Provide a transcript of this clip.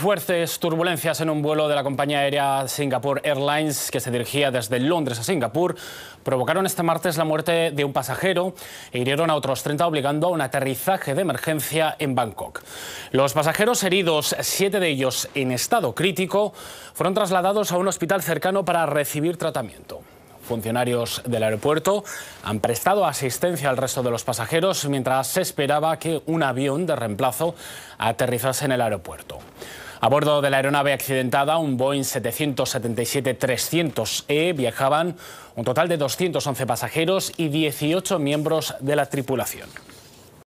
Fuertes turbulencias en un vuelo de la compañía aérea Singapore Airlines que se dirigía desde Londres a Singapur provocaron este martes la muerte de un pasajero e hirieron a otros 30 obligando a un aterrizaje de emergencia en Bangkok. Los pasajeros heridos, siete de ellos en estado crítico, fueron trasladados a un hospital cercano para recibir tratamiento. Funcionarios del aeropuerto han prestado asistencia al resto de los pasajeros mientras se esperaba que un avión de reemplazo aterrizase en el aeropuerto. A bordo de la aeronave accidentada, un Boeing 777-300E, e, viajaban un total de 211 pasajeros y 18 miembros de la tripulación.